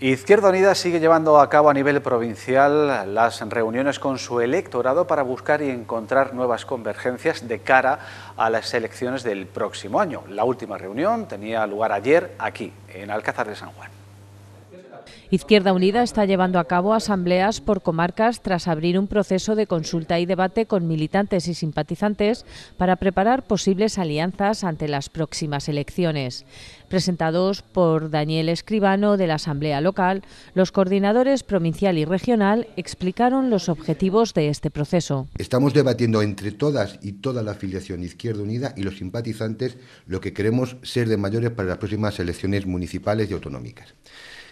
Izquierda Unida sigue llevando a cabo a nivel provincial las reuniones con su electorado para buscar y encontrar nuevas convergencias de cara a las elecciones del próximo año. La última reunión tenía lugar ayer aquí, en Alcázar de San Juan. Izquierda Unida está llevando a cabo asambleas por comarcas tras abrir un proceso de consulta y debate con militantes y simpatizantes para preparar posibles alianzas ante las próximas elecciones. Presentados por Daniel Escribano de la Asamblea Local, los coordinadores provincial y regional explicaron los objetivos de este proceso. Estamos debatiendo entre todas y toda la afiliación Izquierda Unida y los simpatizantes lo que queremos ser de mayores para las próximas elecciones municipales y autonómicas.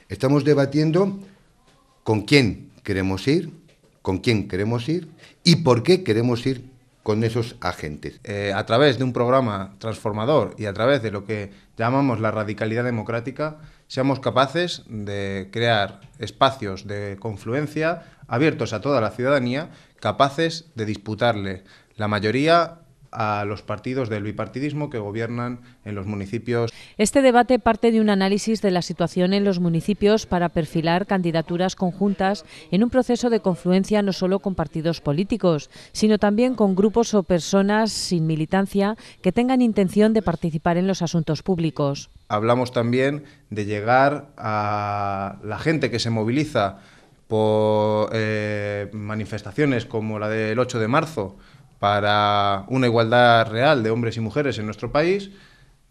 Estamos debatiendo con quién queremos ir, con quién queremos ir y por qué queremos ir con esos agentes. Eh, a través de un programa transformador y a través de lo que llamamos la radicalidad democrática, seamos capaces de crear espacios de confluencia abiertos a toda la ciudadanía, capaces de disputarle la mayoría a los partidos del bipartidismo que gobiernan en los municipios. Este debate parte de un análisis de la situación en los municipios para perfilar candidaturas conjuntas en un proceso de confluencia no solo con partidos políticos, sino también con grupos o personas sin militancia que tengan intención de participar en los asuntos públicos. Hablamos también de llegar a la gente que se moviliza por eh, manifestaciones como la del 8 de marzo, para una igualdad real de hombres y mujeres en nuestro país.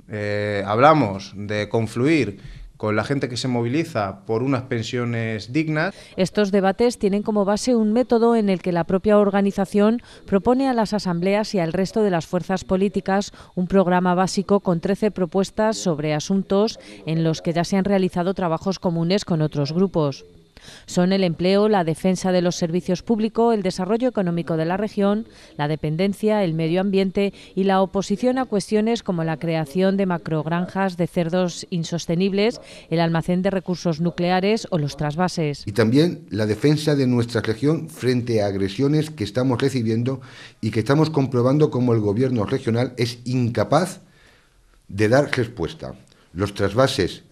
Eh, hablamos de confluir con la gente que se moviliza por unas pensiones dignas. Estos debates tienen como base un método en el que la propia organización propone a las asambleas y al resto de las fuerzas políticas un programa básico con 13 propuestas sobre asuntos en los que ya se han realizado trabajos comunes con otros grupos. Son el empleo, la defensa de los servicios públicos, el desarrollo económico de la región, la dependencia, el medio ambiente y la oposición a cuestiones como la creación de macrogranjas de cerdos insostenibles, el almacén de recursos nucleares o los trasvases. Y también la defensa de nuestra región frente a agresiones que estamos recibiendo y que estamos comprobando como el gobierno regional es incapaz de dar respuesta. Los trasvases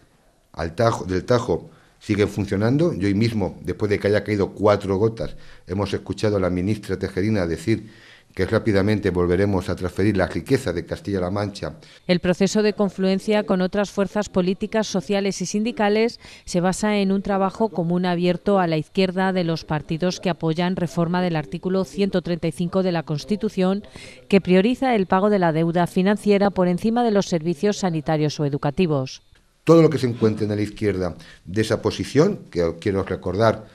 al del Tajo siguen funcionando. Yo hoy mismo, después de que haya caído cuatro gotas, hemos escuchado a la ministra Tejerina decir que rápidamente volveremos a transferir la riqueza de Castilla-La Mancha. El proceso de confluencia con otras fuerzas políticas, sociales y sindicales se basa en un trabajo común abierto a la izquierda de los partidos que apoyan reforma del artículo 135 de la Constitución, que prioriza el pago de la deuda financiera por encima de los servicios sanitarios o educativos todo lo que se encuentre en la izquierda de esa posición, que quiero recordar,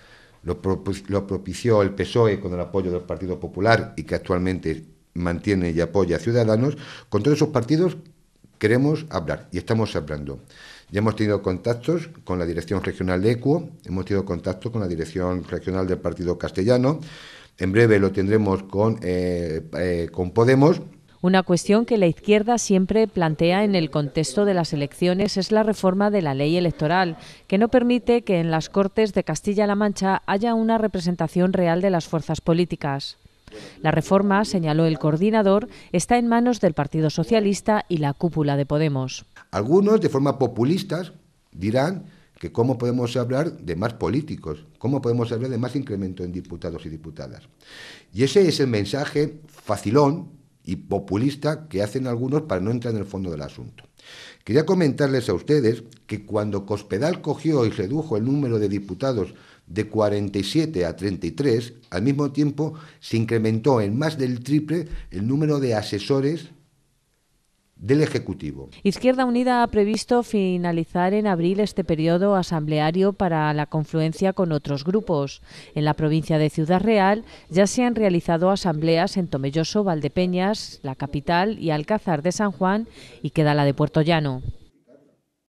lo, propició el PSOE con el apoyo del Partido Popular y que actualmente mantiene y apoya a Ciudadanos, con todos esos partidos queremos hablar y estamos hablando. Ya hemos tenido contactos con la Dirección Regional de ECUO, hemos tenido contacto con la Dirección Regional del Partido Castellano, en breve lo tendremos con, eh, eh, con Podemos una cuestión que la izquierda siempre plantea en el contexto de las elecciones es la reforma de la ley electoral, que no permite que en las Cortes de Castilla-La Mancha haya una representación real de las fuerzas políticas. La reforma, señaló el coordinador, está en manos del Partido Socialista y la cúpula de Podemos. Algunos, de forma populistas, dirán que cómo podemos hablar de más políticos, cómo podemos hablar de más incremento en diputados y diputadas. Y ese es el mensaje facilón y populista que hacen algunos para no entrar en el fondo del asunto. Quería comentarles a ustedes que cuando Cospedal cogió y redujo el número de diputados de 47 a 33, al mismo tiempo se incrementó en más del triple el número de asesores del Ejecutivo. Izquierda Unida ha previsto finalizar en abril este periodo asambleario para la confluencia con otros grupos. En la provincia de Ciudad Real ya se han realizado asambleas en Tomelloso, Valdepeñas, la capital y Alcázar de San Juan y queda la de Puerto Llano.